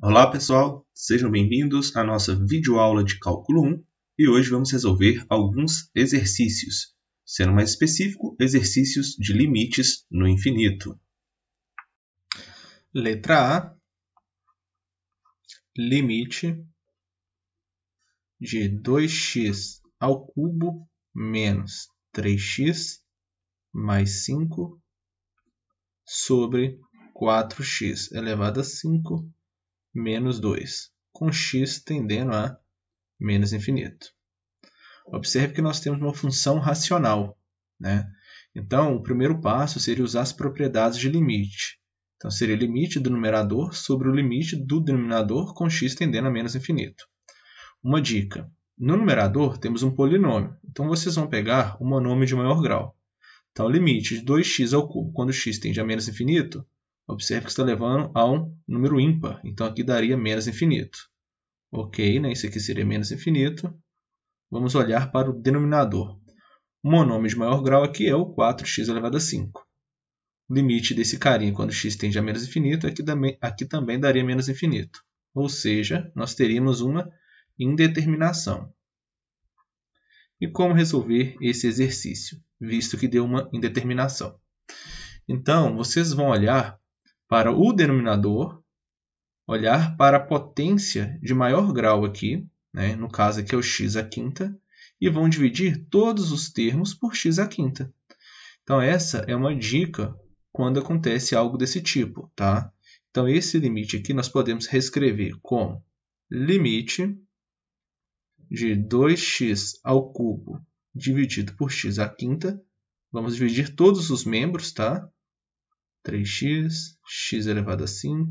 Olá pessoal, sejam bem-vindos à nossa videoaula de cálculo 1 e hoje vamos resolver alguns exercícios, sendo mais específico, exercícios de limites no infinito. Letra A, limite de 2x ao cubo menos 3x mais 5 sobre 4x elevado a 5 menos 2, com x tendendo a menos infinito. Observe que nós temos uma função racional. Né? Então, o primeiro passo seria usar as propriedades de limite. Então, seria limite do numerador sobre o limite do denominador com x tendendo a menos infinito. Uma dica. No numerador, temos um polinômio. Então, vocês vão pegar o um monômio de maior grau. Então, o limite de 2x ao cubo quando x tende a menos infinito Observe que está levando a um número ímpar, então aqui daria menos infinito. Ok, né? isso aqui seria menos infinito. Vamos olhar para o denominador. O monômio de maior grau aqui é o 4x elevado a 5. O limite desse carinha quando x tende a menos infinito aqui também, aqui também daria menos infinito. Ou seja, nós teríamos uma indeterminação. E como resolver esse exercício, visto que deu uma indeterminação? Então, vocês vão olhar para o denominador, olhar para a potência de maior grau aqui, né? no caso aqui é o x à quinta, e vão dividir todos os termos por x à quinta. Então essa é uma dica quando acontece algo desse tipo, tá? Então esse limite aqui nós podemos reescrever como limite de 2x ao cubo dividido por x à quinta. Vamos dividir todos os membros, tá? 3x, x elevado a 5.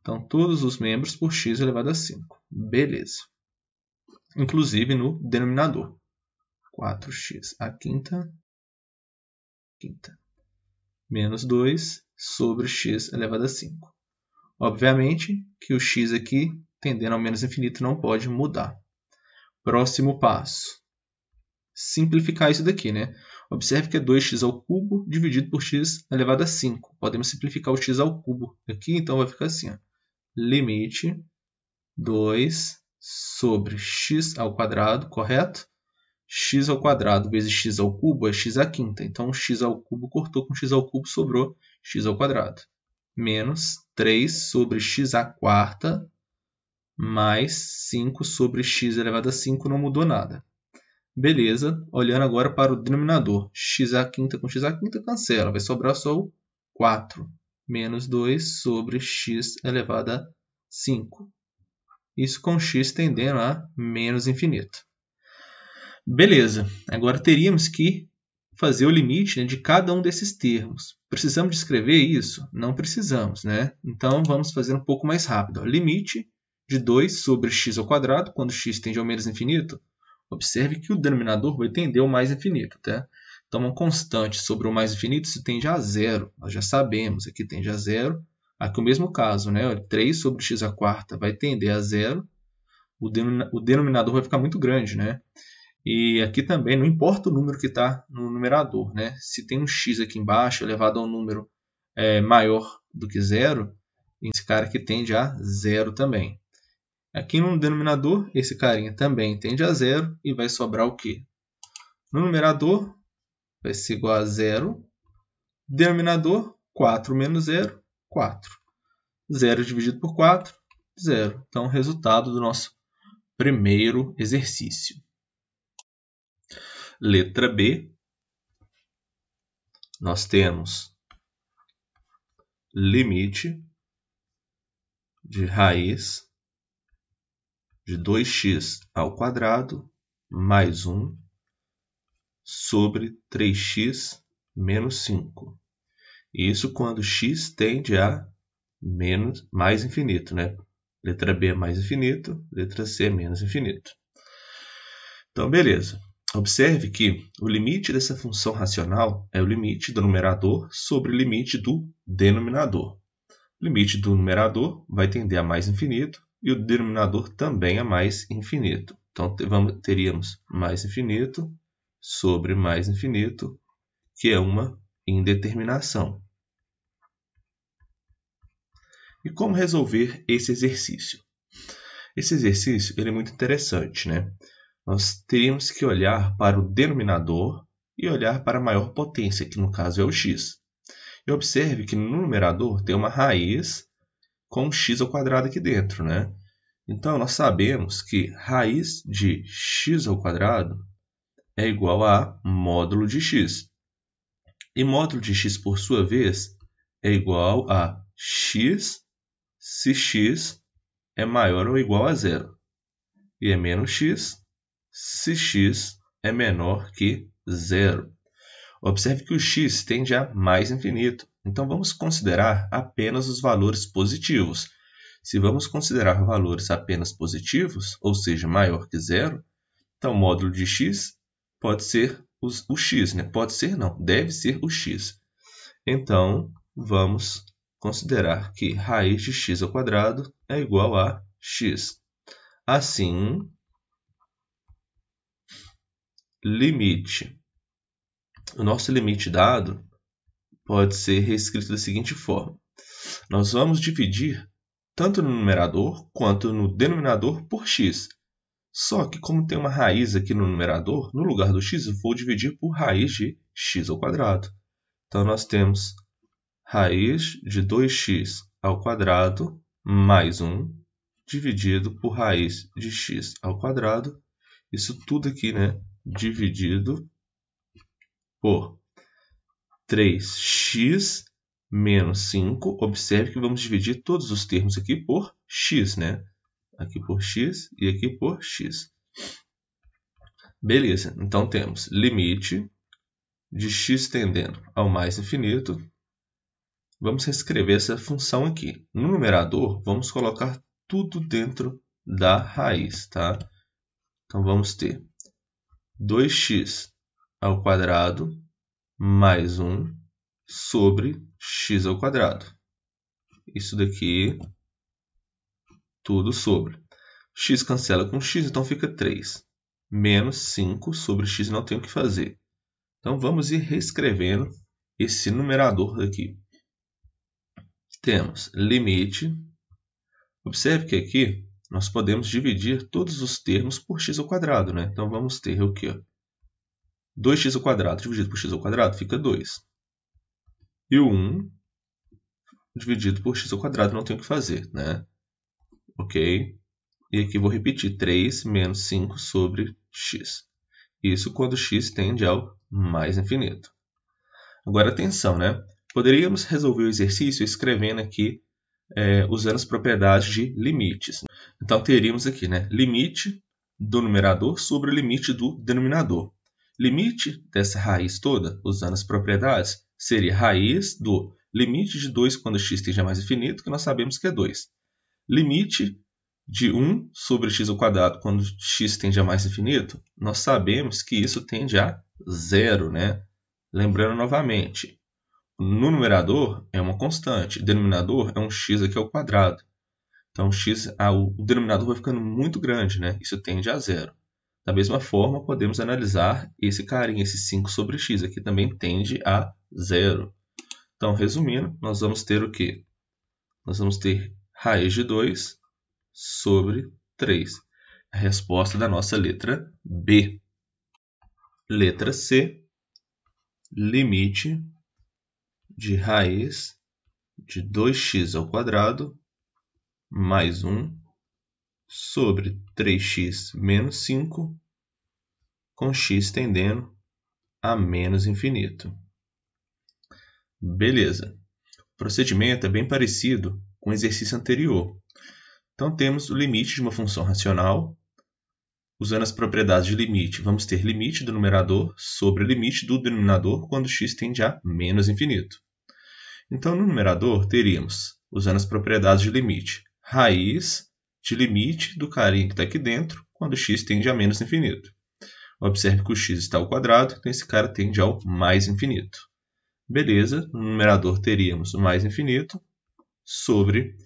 Então, todos os membros por x elevado a 5. Beleza. Inclusive no denominador. 4x a quinta, quinta menos 2 sobre x elevado a 5. Obviamente que o x aqui, tendendo ao menos infinito, não pode mudar. Próximo passo. Simplificar isso daqui, né? Observe que é 2x ao cubo dividido por x elevado a 5. Podemos simplificar o x ao cubo aqui, então vai ficar assim. Ó. Limite 2 sobre x ao quadrado, correto? x ao quadrado vezes x ao cubo é x à quinta. Então, x ao cubo cortou com x ao cubo, sobrou x ao quadrado. Menos 3 sobre x à quarta mais 5 sobre x elevado a 5, não mudou nada. Beleza. Olhando agora para o denominador. x a quinta com x a quinta cancela. Vai sobrar só o 4. Menos 2 sobre x elevado a 5. Isso com x tendendo a menos infinito. Beleza. Agora teríamos que fazer o limite né, de cada um desses termos. Precisamos descrever isso? Não precisamos, né? Então vamos fazer um pouco mais rápido. Limite de 2 sobre x ao quadrado, quando x tende ao menos infinito, Observe que o denominador vai tender ao mais infinito. Tá? Então, uma constante sobre o mais infinito se tende a zero. Nós já sabemos, aqui tende a zero. Aqui o mesmo caso, né? 3 sobre x a quarta vai tender a zero. O, denom o denominador vai ficar muito grande, né? E aqui também, não importa o número que está no numerador, né? Se tem um x aqui embaixo elevado a um número é, maior do que zero, esse cara aqui tende a zero também. Aqui no denominador, esse carinha também tende a zero e vai sobrar o quê? No numerador, vai ser igual a zero. Denominador, 4 menos 0, 4. 0 dividido por 4, 0. Então, resultado do nosso primeiro exercício. Letra B, nós temos limite de raiz de 2x ao quadrado mais 1 sobre 3x menos 5. Isso quando x tende a menos, mais infinito, né? Letra B é mais infinito, letra C é menos infinito. Então, beleza. Observe que o limite dessa função racional é o limite do numerador sobre o limite do denominador. O limite do numerador vai tender a mais infinito, e o denominador também é mais infinito. Então teríamos mais infinito sobre mais infinito, que é uma indeterminação. E como resolver esse exercício? Esse exercício ele é muito interessante, né? Nós teríamos que olhar para o denominador e olhar para a maior potência, que no caso é o x. E observe que no numerador tem uma raiz com x ao quadrado aqui dentro, né? Então, nós sabemos que raiz de x ao quadrado é igual a módulo de x. E módulo de x, por sua vez, é igual a x se x é maior ou igual a zero. E é menos x se x é menor que zero. Observe que o x tende a mais infinito, então vamos considerar apenas os valores positivos. Se vamos considerar valores apenas positivos, ou seja, maior que zero, então o módulo de x pode ser o x, né? pode ser não, deve ser o x. Então, vamos considerar que raiz de x ao quadrado é igual a x. Assim, limite o nosso limite dado pode ser reescrito da seguinte forma: nós vamos dividir tanto no numerador quanto no denominador por x. Só que como tem uma raiz aqui no numerador, no lugar do x eu vou dividir por raiz de x ao quadrado. Então nós temos raiz de 2x ao quadrado mais 1 dividido por raiz de x ao quadrado. Isso tudo aqui, né, dividido por 3x menos 5. Observe que vamos dividir todos os termos aqui por x, né? Aqui por x e aqui por x. Beleza, então temos limite de x tendendo ao mais infinito. Vamos reescrever essa função aqui. No numerador, vamos colocar tudo dentro da raiz, tá? Então, vamos ter 2x ao quadrado mais 1 sobre x ao quadrado. Isso daqui, tudo sobre. x cancela com x, então fica 3. Menos 5 sobre x não tem o que fazer. Então vamos ir reescrevendo esse numerador daqui. Temos limite. Observe que aqui nós podemos dividir todos os termos por x ao quadrado, né? Então vamos ter o que? 2x dividido por x fica 2. E o 1 dividido por x não tem o que fazer, né? Ok? E aqui vou repetir 3 menos 5 sobre x. Isso quando x tende ao mais infinito. Agora atenção, né? Poderíamos resolver o exercício escrevendo aqui é, usando as propriedades de limites. Então teríamos aqui, né? Limite do numerador sobre o limite do denominador. Limite dessa raiz toda, usando as propriedades, seria raiz do limite de 2 quando x esteja mais infinito, que nós sabemos que é 2. Limite de 1 sobre x ao quadrado quando x tende a mais infinito, nós sabemos que isso tende a zero, né? Lembrando novamente, no numerador é uma constante, o denominador é um x aqui ao quadrado. Então, x, ah, o denominador vai ficando muito grande, né? Isso tende a zero. Da mesma forma, podemos analisar esse carinha, esse 5 sobre x aqui também tende a zero. Então, resumindo, nós vamos ter o quê? Nós vamos ter raiz de 2 sobre 3. A resposta da nossa letra B. Letra C, limite de raiz de 2x ao quadrado mais 1 sobre 3x menos 5, com x tendendo a menos infinito. Beleza. O procedimento é bem parecido com o exercício anterior. Então, temos o limite de uma função racional. Usando as propriedades de limite, vamos ter limite do numerador sobre o limite do denominador quando x tende a menos infinito. Então, no numerador, teríamos, usando as propriedades de limite, raiz de limite do carinha que está aqui dentro quando x tende a menos infinito. Observe que o x está ao quadrado, então esse cara tende ao mais infinito. Beleza, no numerador teríamos o mais infinito sobre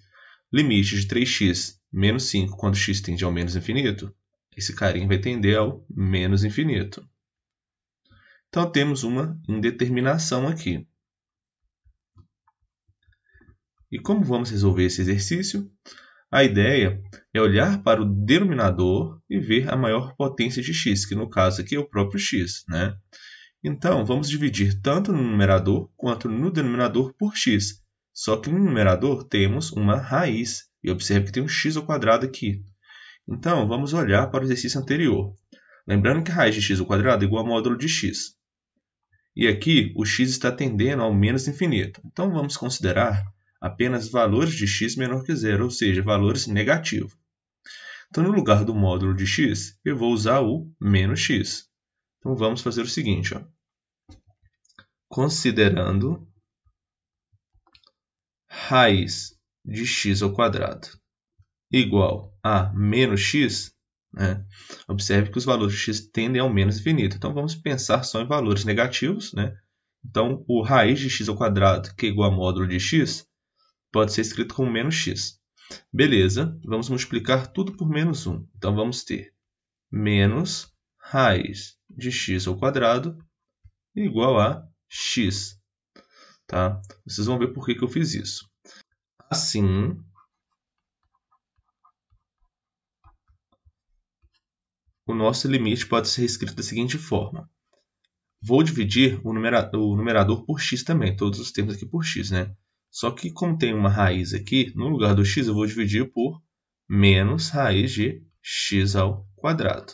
limite de 3x menos 5 quando x tende ao menos infinito. Esse carinha vai tender ao menos infinito. Então temos uma indeterminação aqui. E como vamos resolver esse exercício? A ideia é olhar para o denominador e ver a maior potência de x, que no caso aqui é o próprio x. Né? Então, vamos dividir tanto no numerador quanto no denominador por x. Só que no numerador temos uma raiz, e observe que tem um x ao quadrado aqui. Então, vamos olhar para o exercício anterior. Lembrando que a raiz de x ao quadrado é igual a módulo de x. E aqui, o x está tendendo ao menos infinito. Então, vamos considerar apenas valores de x menor que zero, ou seja, valores negativos. Então, no lugar do módulo de x, eu vou usar o menos x. Então, vamos fazer o seguinte. Ó. Considerando raiz de x ao quadrado igual a menos x, né? observe que os valores de x tendem ao menos infinito. Então, vamos pensar só em valores negativos. Né? Então, o raiz de x ao quadrado, que é igual a módulo de x, pode ser escrito com menos x. Beleza, vamos multiplicar tudo por menos 1. Então, vamos ter menos raiz de x ao quadrado igual a x. Tá? Vocês vão ver por que, que eu fiz isso. Assim, o nosso limite pode ser escrito da seguinte forma. Vou dividir o numerador por x também, todos os termos aqui por x, né? Só que como tem uma raiz aqui, no lugar do x eu vou dividir por menos raiz de x ao quadrado.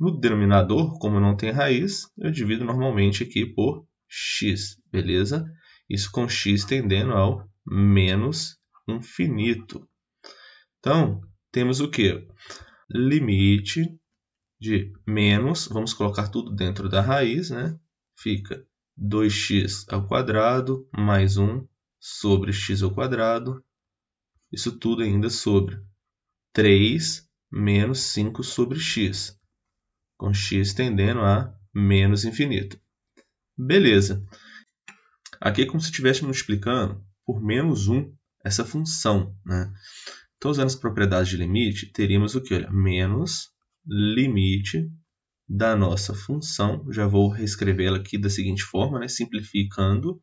No denominador, como não tem raiz, eu divido normalmente aqui por x, beleza? Isso com x tendendo ao menos infinito. Então, temos o que? Limite de menos, vamos colocar tudo dentro da raiz, né? Fica 2x ao quadrado mais 1 sobre x ao quadrado, isso tudo ainda sobre 3 menos 5 sobre x, com x tendendo a menos infinito. Beleza. Aqui é como se estivesse multiplicando por menos 1 essa função. Né? Então, usando as propriedades de limite, teríamos o que? Olha, menos limite da nossa função. Já vou reescrevê-la aqui da seguinte forma, né? simplificando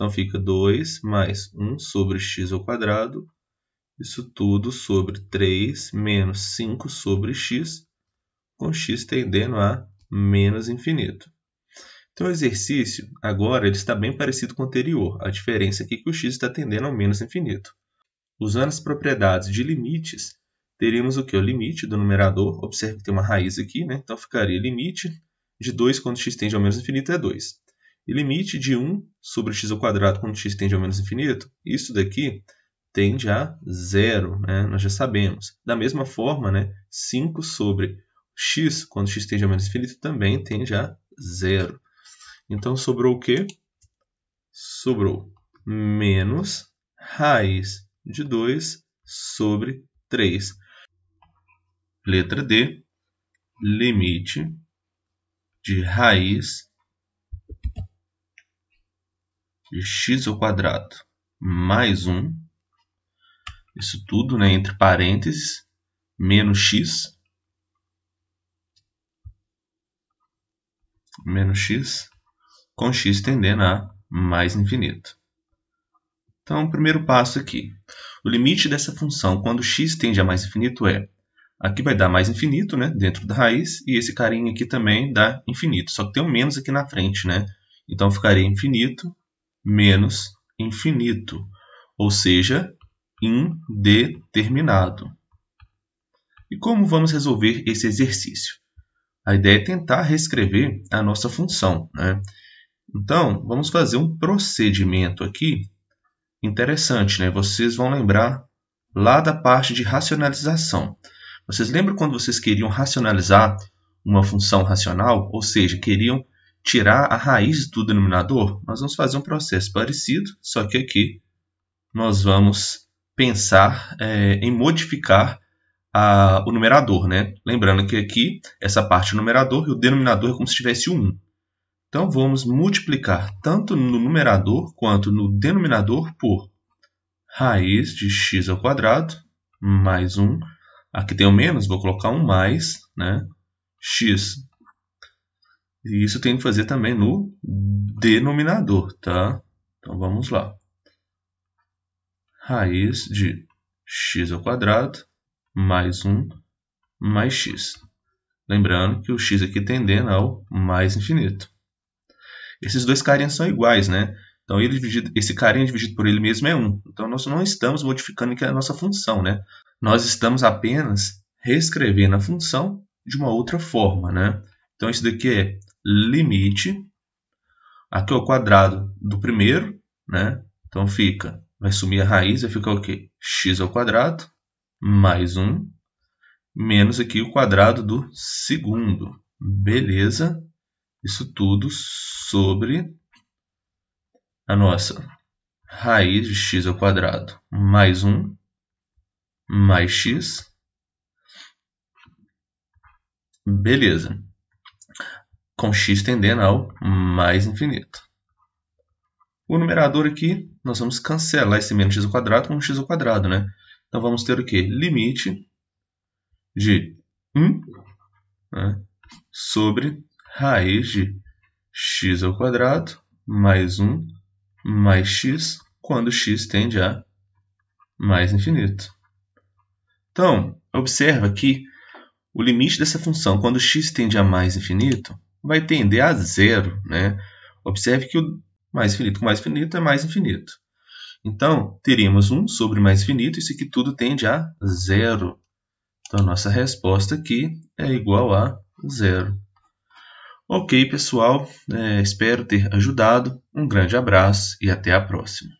então fica 2 mais 1 sobre x ao quadrado, isso tudo sobre 3 menos 5 sobre x, com x tendendo a menos infinito. Então, o exercício, agora, ele está bem parecido com o anterior. A diferença aqui é que o x está tendendo ao menos infinito. Usando as propriedades de limites, teríamos o que? O limite do numerador. Observe que tem uma raiz aqui, né? Então, ficaria limite de 2 quando x tende ao menos infinito é 2 e limite de 1 sobre quadrado quando x tende ao menos infinito, isso daqui tende a zero, né? nós já sabemos. Da mesma forma, né? 5 sobre x, quando x tende a menos infinito, também tende a zero. Então, sobrou o quê? Sobrou menos raiz de 2 sobre 3. Letra D, limite de raiz x ao quadrado mais 1, isso tudo né, entre parênteses, menos x, menos x, com x tendendo a mais infinito. Então, o primeiro passo aqui. O limite dessa função quando x tende a mais infinito é... Aqui vai dar mais infinito, né, dentro da raiz, e esse carinha aqui também dá infinito, só que tem um menos aqui na frente, né? Então ficaria infinito menos infinito, ou seja, indeterminado. E como vamos resolver esse exercício? A ideia é tentar reescrever a nossa função. Né? Então, vamos fazer um procedimento aqui interessante. Né? Vocês vão lembrar lá da parte de racionalização. Vocês lembram quando vocês queriam racionalizar uma função racional? Ou seja, queriam tirar a raiz do denominador, nós vamos fazer um processo parecido, só que aqui nós vamos pensar é, em modificar a, o numerador. Né? Lembrando que aqui essa parte é o numerador e o denominador é como se tivesse um 1. Então vamos multiplicar tanto no numerador quanto no denominador por raiz de x ao quadrado mais 1. Aqui tem o menos, vou colocar um mais, né? x e isso tem que fazer também no denominador, tá? Então vamos lá. Raiz de x ao quadrado mais 1 mais x. Lembrando que o x aqui tendendo ao mais infinito. Esses dois carinhas são iguais, né? Então, ele dividido, esse carinha dividido por ele mesmo é 1. Então, nós não estamos modificando aqui a nossa função, né? Nós estamos apenas reescrevendo a função de uma outra forma, né? Então, isso daqui é limite aqui ao quadrado do primeiro, né? Então fica, vai sumir a raiz, vai ficar o quê? x ao quadrado mais 1 menos aqui o quadrado do segundo. Beleza? Isso tudo sobre a nossa raiz de x ao quadrado mais 1 mais x. Beleza com x tendendo ao mais infinito. O numerador aqui, nós vamos cancelar esse menos x ao quadrado com x ao quadrado, né? Então vamos ter o quê? Limite de 1 né, sobre raiz de x ao quadrado mais 1 mais x quando x tende a mais infinito. Então, observa que o limite dessa função quando x tende a mais infinito vai tender a zero, né? Observe que o mais finito com mais finito é mais infinito. Então, teríamos 1 sobre mais finito, isso aqui tudo tende a zero. Então, nossa resposta aqui é igual a zero. Ok, pessoal, é, espero ter ajudado. Um grande abraço e até a próxima.